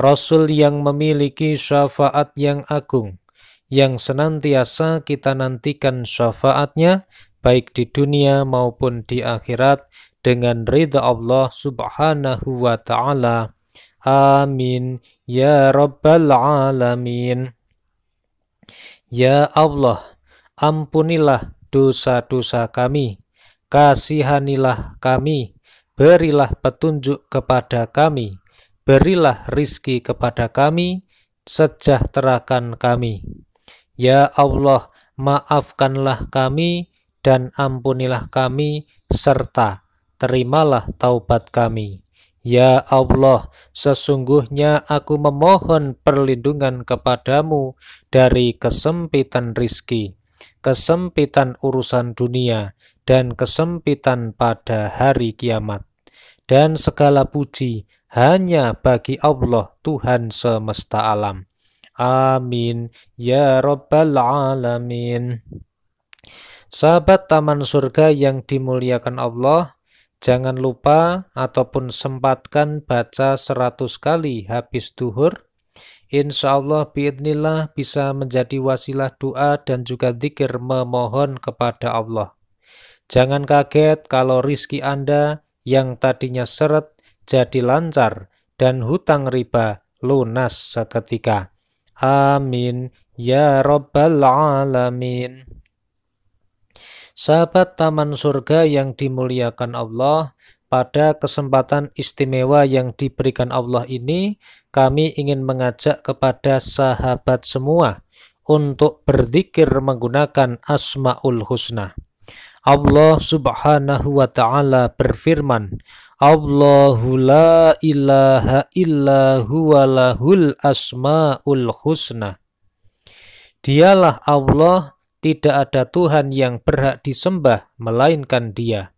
Rasul yang memiliki syafaat yang agung, yang senantiasa kita nantikan syafaatnya, baik di dunia maupun di akhirat, dengan ridha Allah subhanahu wa ta'ala. Amin. Ya Rabbal Alamin. Ya Allah, ampunilah dosa-dosa kami, kasihanilah kami, berilah petunjuk kepada kami, berilah rizki kepada kami, sejahterakan kami. Ya Allah, maafkanlah kami dan ampunilah kami, serta terimalah taubat kami. Ya Allah, sesungguhnya aku memohon perlindungan kepadamu dari kesempitan rizki, kesempitan urusan dunia, dan kesempitan pada hari kiamat. Dan segala puji hanya bagi Allah Tuhan semesta alam. Amin ya rabbal alamin. Sahabat taman surga yang dimuliakan Allah, jangan lupa ataupun sempatkan baca seratus kali habis duhur. Insya Allah biidnillah bisa menjadi wasilah doa dan juga zikir memohon kepada Allah. Jangan kaget kalau rizki Anda yang tadinya seret jadi lancar dan hutang riba lunas seketika. Amin ya Rabbal 'Alamin. Sahabat Taman Surga yang dimuliakan Allah, pada kesempatan istimewa yang diberikan Allah ini, kami ingin mengajak kepada sahabat semua untuk berzikir menggunakan Asmaul Husna. Allah subhanahu wa ta'ala berfirman, Allahu la ilaha illa huwa lahul asma'ul husna. Dialah Allah, tidak ada Tuhan yang berhak disembah, melainkan dia.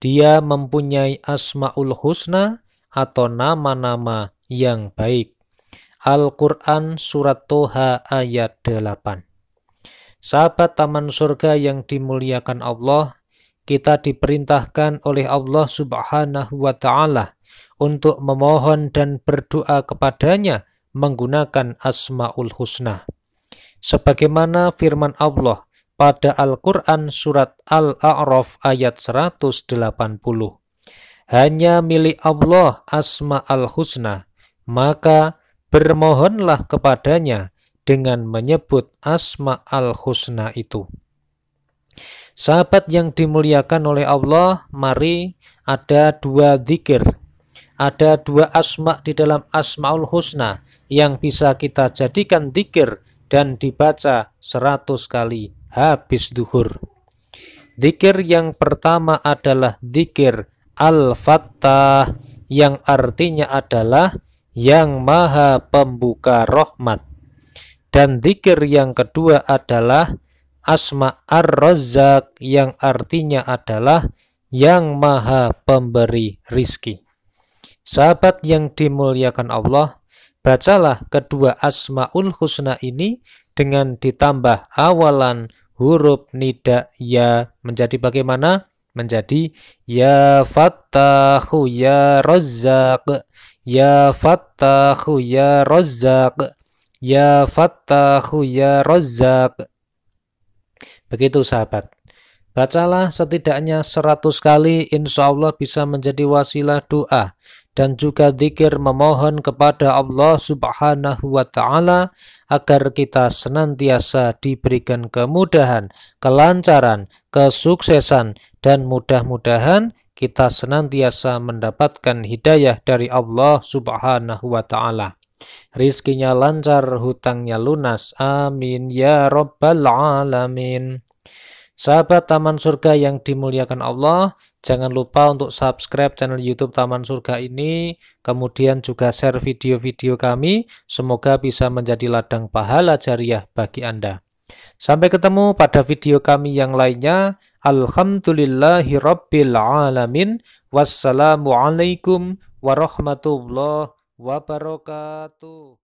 Dia mempunyai asma'ul husna atau nama-nama yang baik. Al-Quran Surat Toha ayat 8 Sahabat taman surga yang dimuliakan Allah, kita diperintahkan oleh Allah subhanahu wa ta'ala untuk memohon dan berdoa kepadanya menggunakan Asma'ul Husna. Sebagaimana firman Allah pada Al-Quran surat Al-A'raf ayat 180. Hanya milik Allah Asma'ul Husna, maka bermohonlah kepadanya dengan menyebut Asma al-Husna itu. Sahabat yang dimuliakan oleh Allah, mari ada dua zikir, ada dua asma di dalam Asmaul Husna yang bisa kita jadikan zikir dan dibaca 100 kali habis duhur. Zikir yang pertama adalah zikir Al-Fattah yang artinya adalah yang maha pembuka rahmat. Dan zikir yang kedua adalah Asma Ar-Razzaq yang artinya adalah yang maha pemberi rizki. Sahabat yang dimuliakan Allah, bacalah kedua Asma'ul Husna ini dengan ditambah awalan huruf nida ya menjadi bagaimana? Menjadi ya fattahu ya rozak ya fattahu ya rozak Ya Fattahu Ya Rozak Begitu sahabat. Bacalah setidaknya seratus kali insya Allah bisa menjadi wasilah doa dan juga zikir memohon kepada Allah subhanahu wa ta'ala agar kita senantiasa diberikan kemudahan, kelancaran, kesuksesan, dan mudah-mudahan kita senantiasa mendapatkan hidayah dari Allah subhanahu wa ta'ala. Rizkinya lancar, hutangnya lunas. Amin ya Robbal Alamin. Sahabat Taman Surga yang dimuliakan Allah, jangan lupa untuk subscribe channel YouTube Taman Surga ini, kemudian juga share video-video kami. Semoga bisa menjadi ladang pahala jariah bagi Anda. Sampai ketemu pada video kami yang lainnya. Alhamdulillahirabbil alamin. Wassalamualaikum warahmatullahi wabarakatuh